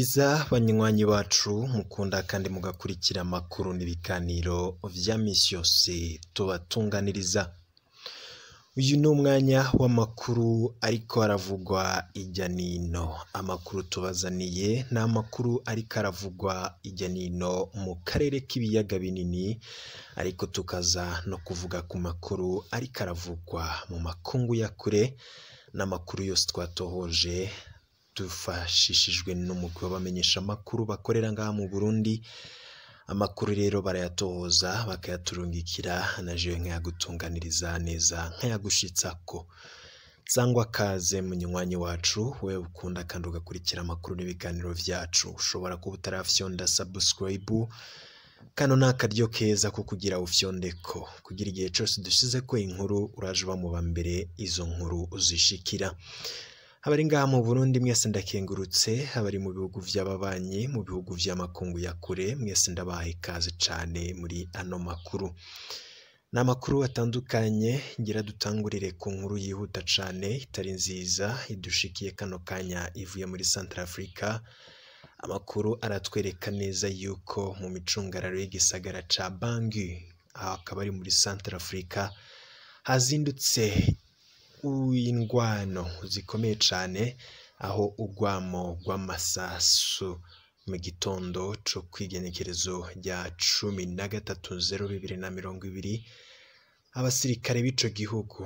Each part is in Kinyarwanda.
byiza banywanyi bacu mukunda kandi mugakurikira amakuru n'ibiganiro bya minsi yose tubatunganiriza uyu ni umwanya w'amakuru ariko aravugwa ijya n'ino amakuru tubazaniye ni amakuru ariko aravugwa ijya n'ino mu karere k'ibiyaga binini ariko tukaza no kuvuga ku makuru ariko aravugwa mu makungu ya kure n'amakuru yose twatohoje tufashishijwe n'umugwi w'abamenyeshamakuru bakorera ngaha mu Burundi amakuru rero barayatohoza bakayaturungikira na nkayagutunganiriza neza nkayagushitsako cyangwa mu munywanyi wacu we ukunda kandi ugakurikira amakuru n'ibiganiro byacu ushobora kuba utarafyonda subscribe kano ni akaryo keza ko kugira ufyondeko kugira igihe cyose dushyize ko inkuru uraje uba mu ba mbere izo nkuru uzishikira abari ngaha mu Burundi mwese ndakengurutse abari mu bihugu by'ababanyi mu bihugu by'amakungu ya kure mwese ndabaha ikaze cyane muri ano makuru ni amakuru atandukanye ngira dutangurire ku nkuru yihuta cyane itari nziza idushikiye kano kanya ivuye muri santara afurika amakuru aratwereka neza yuko mu micungararo y'igisagara cya bangi aha akaba ari muri santara afurika hazindutse w'indwano zikomeye cyane aho urwamo rw'amasasu mu gitondo cyo kwigenekerezo rya cumi na gatatu zeru bibiri na mirongo ibiri abasirikare b'icyo gihugu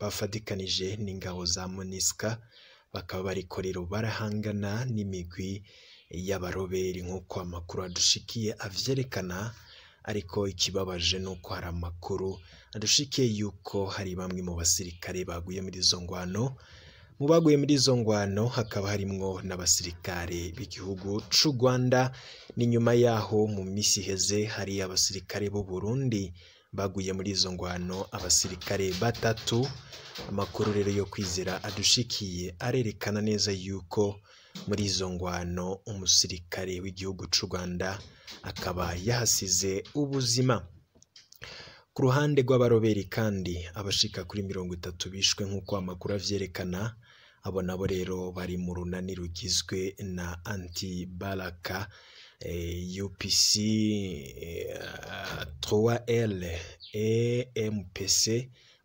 bafatikanije n'ingabo za monisika bakaba barikorero barahangana n'imigwi y'abaroberi nk'uko amakuru adushikiye abyerekana ariko ikibabaje ni uko hari amakuru adushike yuko hari bamwe mu basirikare baguye muri izo ngwano mu baguye muri izo ngwano hakaba harimo n'abasirikare b'igihugu cy'u rwanda ni nyuma yaho mu minsi iheze hari abasirikare b'u burundi baguye muri izo ngwano abasirikare batatu amakuru rero yo kwizera adushikiye arerekana neza yuko muri izo ngwano umusirikare w'igihugu cy'u Rwanda akaba yahasize ubuzima ku ruhande rw'abaroberi kandi abashika kuri mirongo itatu bishwe nk'uko amakuru avyerekana abo nabo rero bari mu runani rugizwe na anti baraka eh, UPC towa eh, l empc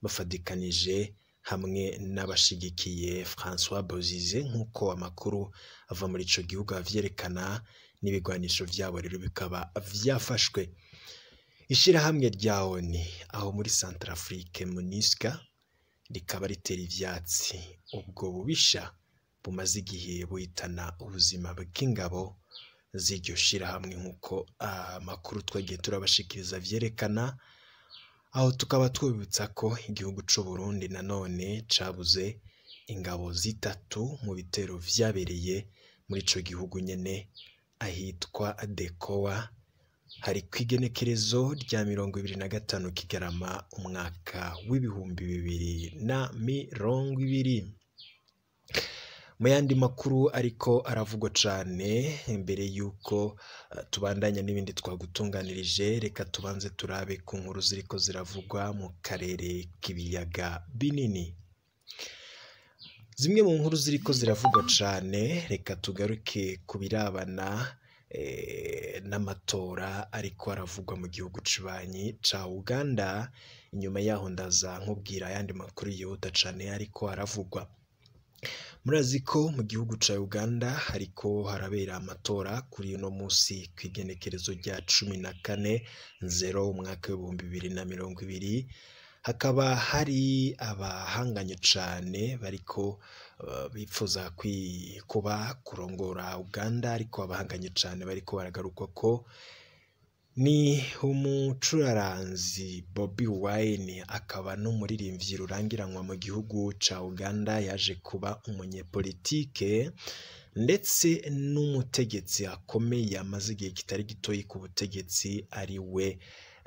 bafatikanije hamwe n'abashigikiye François Bozize nk'uko amakuru ava muri icyo gihugu avyerekana n'ibigwanisho vyabo rero bikaba vyafashwe ishyirahamwe rya ONU aho muri Centrafrique MONUSCA rikaba ritera ivyatsi ubwo bubisha bumaze igihe buhitana ubuzima bw'ingabo z'iryo shyirahamwe nk'uko ah, amakuru twagiye turabashikiriza vyerekana aho tukaba twibutsa ko igihugu cy'u Burundi nanone cyabuze ingabo zitatu mu bitero byabereye muri icyo gihugu nyine ahitwa Dekowa hari ku igenekerezo rya mirongo ibiri na gatanu Kigarama umwaka w'ibihumbi bibiri na mirongo ibiri. mu yandi makuru ariko aravugwa cyane mbere y'uko eh, tubandanya n'ibindi twagutunganirije reka tubanze turabe ku nkuru ziriko ziravugwa mu karere k'ibiyaga binini zimwe mu nkuru ziriko ziravugwa cyane reka tugaruke ku birabana eh, n'amatora ariko aravugwa mu gihugu cy'ububanyi cya uganda inyuma yaho ndaza nkubwira ayandi makuru yihuta cyane ariko aravugwa Murazi ko mu gihugu cya Uganda hariko harabera amatora kuri uno munsi ku igenekerezo rya cumi na kane nzero umwaka w'ibihumbi bibiri na mirongo ibiri, hakaba hari abahanganye cyane bariko uh, bifuza kuba kurongora Uganda ariko abahanganye cyane bariko baragarukwa ko Ni umucuraranzi Bobi Wine akaba n'umuririmbyi rurangiranwa mu gihugu cya Uganda yaje kuba umunyepolitike ndetse n'umutegetsi akomeye yamaze igihe kitari gitoye ku butegetsi ari we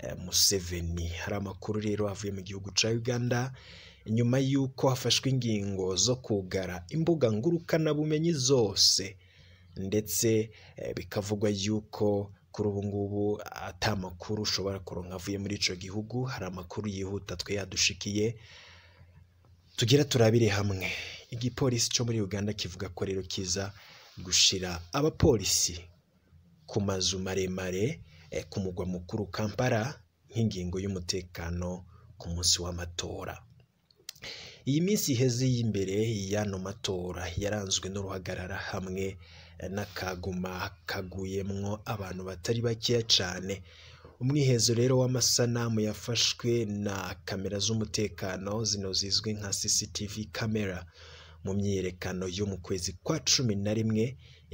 eh, Museveni. Hari amakuru rero avuye mu gihugu cya Uganda nyuma y'uko hafashwe ingingo zo kugara imbuga ngurukanabumenyi zose ndetse eh, bikavugwa y'uko kuri ubu ngubu ati amakuru ushobora kuronka avuye muri icyo gihugu hari amakuru yihuta twe yadushikiye tugira turabire hamwe igipolisi cyo muri uganda kivuga ko rero kiza gushyira abapolisi ku mazu maremare eh, ku mugwa mukuru kampala nk'ingingo y'umutekano ku munsi w'amatora iyi minsi iheze y'imbere y'ano matora yaranzwe n'uruhagarara hamwe n'akagoma kaguyemwo abantu batari bakeya cyane umwihezo rero w'amasanamu yafashwe na kamera z'umutekano zino zizwi nka CCTV camera mu myiyerekano yo mu kwezi kwa cumi na rimwe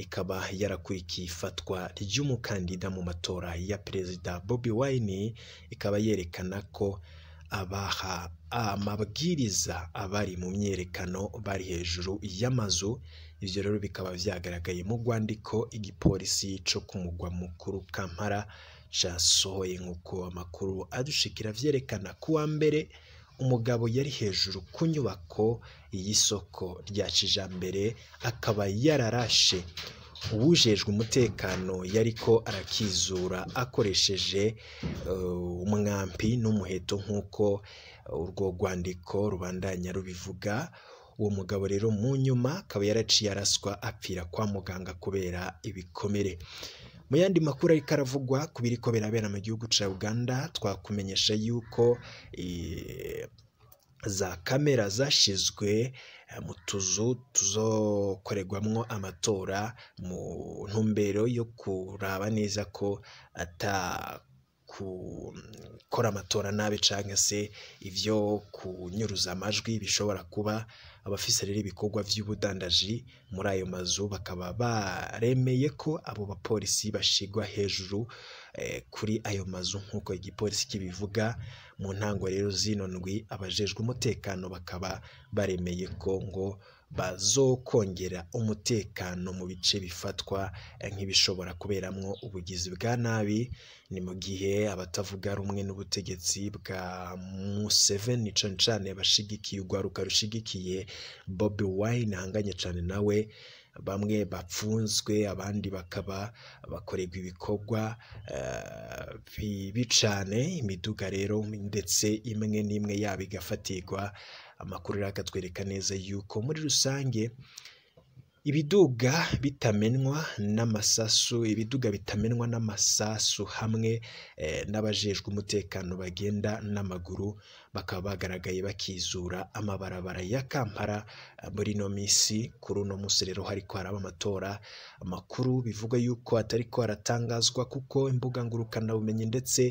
ikaba yarakurikiye ifatwa ry'umukandida mu matora ya perezida Bobi Wine ikaba yerekana ko abaha amabwiriza abari mu myerekano bari hejuru y'amazu ibyo rero bikaba byagaragaye mu rwandiko igipolisi cyo ku mukuru kampara cyasohoye nk'uko amakuru adushikira vyerekana kuwa mbere umugabo yari hejuru ku nyubako y'isoko rya kijambere akaba yararashe uwujejwe umutekano yari arakizura akoresheje uh, umwampi n'umuheto nk'uko urwo rwandiko rubandanya rubivuga uwo mugabo rero mu nyuma akaba yaraciye araswa apfira kwa muganga kubera ibikomere mu yandi makuru ariko aravugwa ku biri ko birabera mu gihugu cya uganda twakumenyesha yuko eh, za kamera zashyizwe eh, mu tuzu tuzokorerwamo amatora mu ntumbero yo kuraba neza ko ata gukora mm, amatora nabi cyangwa se ibyo kunyuruza amajwi bishobora kuba abafise rero ibikorwa by'ubudandaji muri ayo mazu bakaba baremeye ko abo bapolisi bashigwa hejuru eh, kuri ayo mazu nk'uko igipolisi kibivuga mu ntango rero zino ndwi abajejwe umutekano bakaba baremeye ko ngo bazokongera umutekano mu bice bifatwa nk'ibishobora kuberamo ubugizi bwa nabi ni mu gihe abatavuga rumwe n'ubutegetsi bwa Museveni cane cane bashigikiye urwaruka rushigikiye Bobi Wine ahanganye cane nawe bamwe bapfunzwe abandi bakaba bakorerwa ibikorwa eh, bicane imiduga rero ndetse imwe n'imwe yabo igafatirwa amakuru rero akatwereka neza yuko muri rusange ibiduga bitamenwa n'amasasu ibiduga bitamenwa n'amasasu hamwe eh, n'abajejwe umutekano bagenda n'amaguru bakaba bagaragaye bakizura amabarabara ya kampala eh, muri ino minsi kuri uno munsi rero hari haraba amatora amakuru bivuga yuko atari ko haratangazwa kuko imbuga ngurukanabumenyi ndetse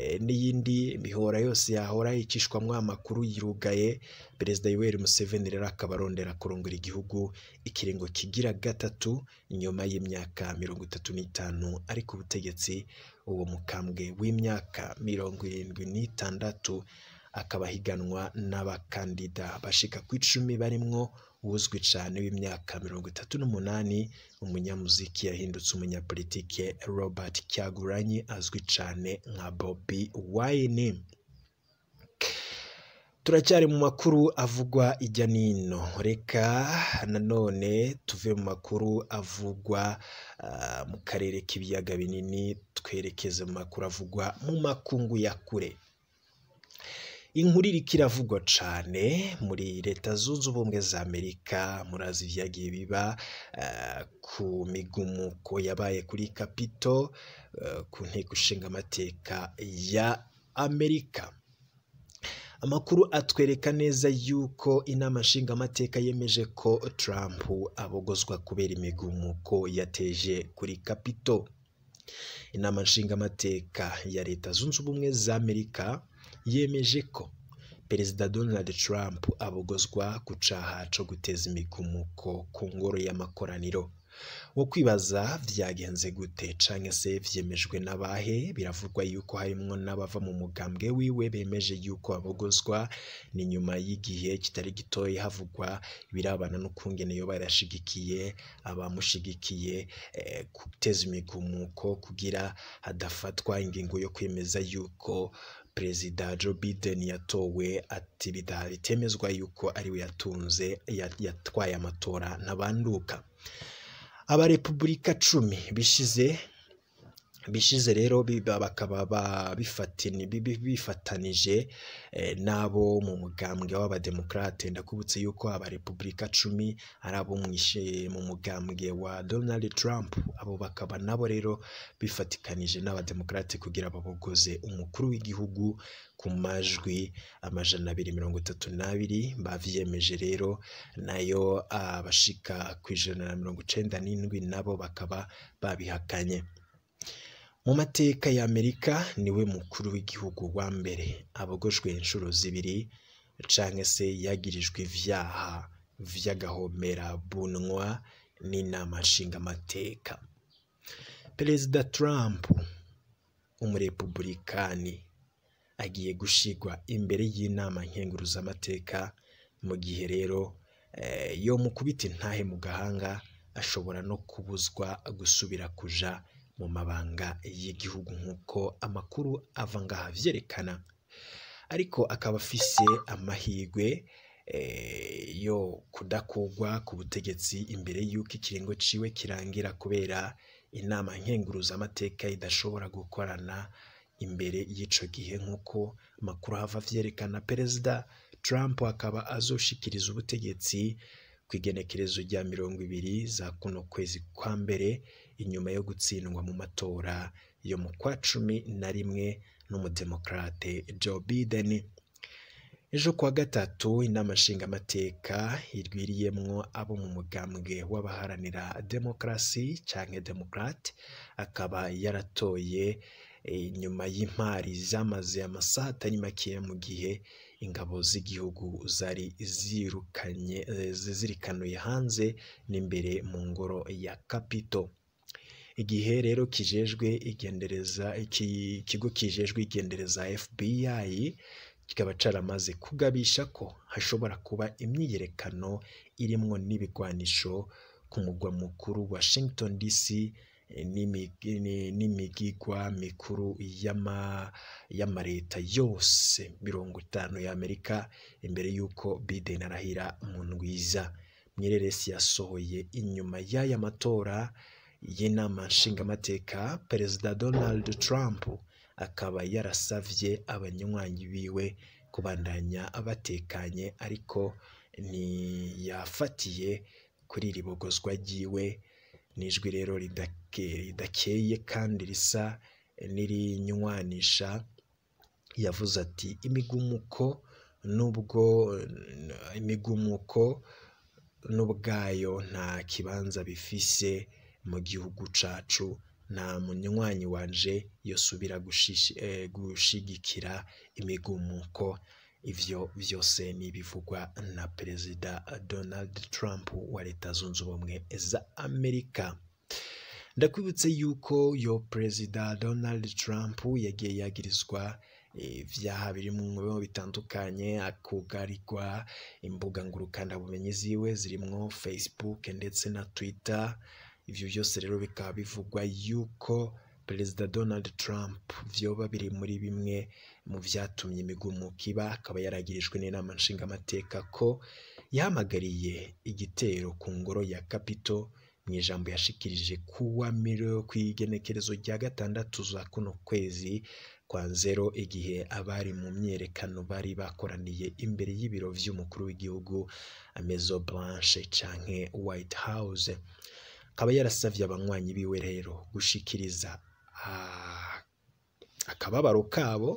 eh, n'iyindi mihora yose yahora yicishwamo amakuru yirugaye perezida yoweri museveni rero akaba arondera kurongora igihugu ikiringo kigira gatatu nyuma y'imyaka mirongo itatu n'itanu ari ku butegetsi uwo mukambwe w'imyaka mirongo irindwi n'itandatu akaba ahiganwa n'abakandida bashika ku icumi barimwo uzwi cyane w'imyaka mirongo itatu n'umunani umunyamuziki yahindutse umunyapolitike robert cyaguranyi azwi cyane nka bobi wayini turacyari mu makuru avugwa ijya n'ino reka nanone tuve mu makuru avugwa ah, mu karere k'ibiyaga binini twerekeze mu makuru avugwa mu makungu ya kure inkuru iriko iravugwa cyane muri leta zunze ubumwe za amerika murazi ibyagiye biba eh, ku migumuko yabaye kuri kapito eh, ku nteko ishinga amateka ya amerika amakuru atwereka neza yuko inama nshingamateka yemeje ko Trump abogozwa kubera imigumuko yateje kuri kapito inama nshingamateka ya leta zunze ubumwe za amerika yemeje ko perezida donald trump abogozwa ku co guteza imigumuko ku ngoro y'amakoraniro wo kwibaza vyagenze gute cyangwa se byemejwe n'abahe biravugwa yuko harimo n'abava mu mugambwe wiwe bemeje yuko abogozwa ni nyuma y'igihe kitari gitoya havugwa birabana n'ukungene yo barashigikiye abamushigikiye eh, guteza imigumuko kugira hadafatwa ingingo yo kwemeza yuko perezida Joe Biden yatowe ati bitemezwa yuko ariwe yatunze yatwaye amatora ntabanduka abarepubulika cumi bishize bishize rero bakaba bifatanije eh, n'abo mu mugambwe w'abademokarate ndakubutse yuko Aba Repubulika cumi ari abo mu mugambwe wa donald trump abo bakaba nabo rero bifatikanije n'abademokarate kugira babogoze umukuru w'igihugu ku majwi amajana abiri mirongo itatu n'abiri bavyiyemeje rero nayo abashika ah, ku ijana na mirongo icyenda n'indwi nabo bakaba babihakanye Mu mateka y'Amerika niwe mukuru w'igihugu wa mbere abogojwe inshuro zibiri canke se yagirijwe ivyaha vy'agahomerabunwa n'inama nshingamateka. Perezida Trump umurepubulikani agiye gushigwa imbere y'inama nkenguruzamateka mu gihe rero yo eh, yomukubita intahe mu gahanga ashobora no kubuzwa gusubira kuja mu mabanga y'igihugu nk'uko amakuru ava ngaha abyerekana ariko akaba afise amahirwe eh, yo kudakogwa ku butegetsi imbere y'uko ikiringo ciwe kirangira kubera inama nkenguruzamateka idashobora gukorana imbere y'ico gihe nk'uko amakuru hava avyerekana perezida Trump akaba azoshikiriza ubutegetsi ku igenekerezo rya mirongo ibiri za kuno kwezi kwa mbere inyuma yo gutsindwa mu matora yo mu kwa cumi na rimwe n'umudemokarate Joe Biden ejo kuwa gatatu inama nshingamateka irwiriyemwo abo mu mugambwe w'abaharanira demokarasi cyangwa demokarate akaba yaratoye inyuma eh, y'impari zamaze amasaha atari makeya mu gihe ingabo z'igihugu zari zirukanye eh, zizirikanuye hanze n'imbere mu ngoro ya kapito igihe rero kijejwe igendereza iki kigo kijejwe igendereza FBI kikaba caramaze kugabisha ko hashobora kuba imyiyerekano irimo n'ibigwanisho ku mugwa mukuru Washington DC n'imigigwa mikuru y'amaleta yose mirongo itanu y'Amerika imbere y'uko Biden arahira mu ndwiza Nyerere yasohoye inyuma y'aya matora y'inama nshingamateka perezida Donald Trump akaba yarasavye abanywanyi biwe kubandanya abatekanye ariko ntiyafatiye kuri iri bogozwa ryiwe n'ijwi rero ridakeye kandi risa n'irinywanisha yavuze ati imigumuko nubwo imigumuko n'ubwayo nta kibanza bifise mu gihugu cacu na munywanyi wanje yosubira eh, gushigikira imigumuko ivyo vyose n'ibivugwa na perezida Donald Trump wa leta zunze ubumwe za Amerika ndakwibutse yuko yo perezida Donald Trump yagiye yagirizwa ivyaha biri mu bihugu bitandukanye akugarirwa imbuga ngurukanabumenyi ziwe zirimwo Facebook ndetse na Twitter ibyo byose rero bikaba bivugwa yuko perezida donald trump byoba biri muri bimwe mu byatumye imigumuko iba akaba yaragirijwe n'inama nshingamateka ko yahamagariye igitero ku ngoro ya Capito mu ijambo yashikirije kuwa miriyo ku igenekerezo rya gatandatu za kuno kwezi kwa zero igihe abari mu myerekano bari bakoraniye imbere y'ibiro by'umukuru w'igihugu amezo blanche canke white house akaba yarasabye abanywanyi biwe rero gushikiriza ah, akababaro kabo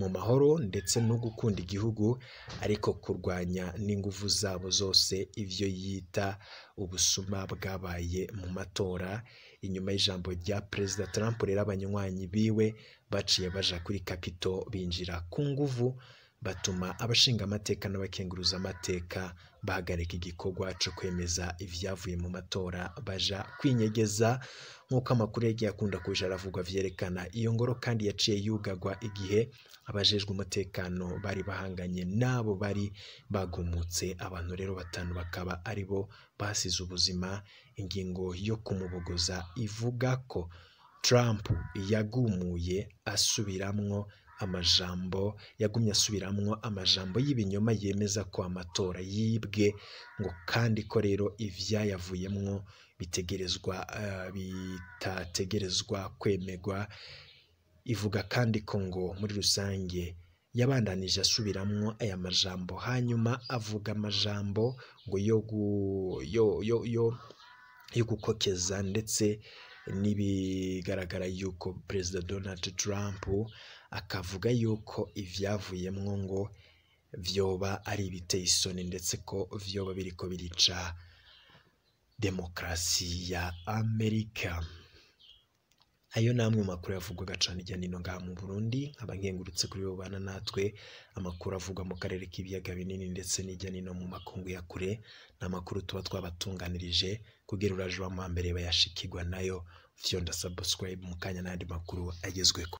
mu mahoro ndetse no gukunda igihugu ariko kurwanya n'ingufu zabo zose ibyo yita ubusuma bwabaye mu matora inyuma y'ijambo rya perezida Trump rero abanywanyi biwe baciye baja kuri kapito binjira ku nguvu batuma abashinga amateka n'abakenguruza amateka bahagarika igikorwa cyo kwemeza ibyavuye mu matora baja kwinyegeza nk'uko amakuru yagiye akunda kuja aravuga vyerekana iyo ngoro kandi yaciye yugagwa igihe abajejwe umutekano bari bahanganye n'abo bari bagumutse abantu rero batanu bakaba ari bo basize ubuzima ingingo yo kumubogoza ivuga ko Trump yagumuye asubiramwo amajambo yagumye asubiramo amajambo y'ibinyoma yemeza ko amatora yibwe ngo kandi ko rero ibyayavuyemwo bitegerezwa eh, bitategerezwa kwemegwa ivuga kandi ko ngo muri rusange yabandanije asubiramo aya majambo hanyuma avuga amajambo ngo yo gukokeza ndetse n'ibigaragara yuko perezida Donald Trump akavuga yuko ibyavuyemo ngo vyoba ari ibiteye isoni ndetse ko byoba biriko birica demokrasi ya Amerika ayo ni amwe mu makuru yavugwaga cyane cyane ino ngaha mu Burundi nkaba nkengurutse kuri bana natwe amakuru avugwa mu karere k'ibiyaga binini ndetse n'ijya n'ino mu makungu ya kure ni amakuru tuba twabatunganirije kugira uraje wa mbere bayashikirwa nayo vyonda subscribe mu kanya n'andi makuru agezweho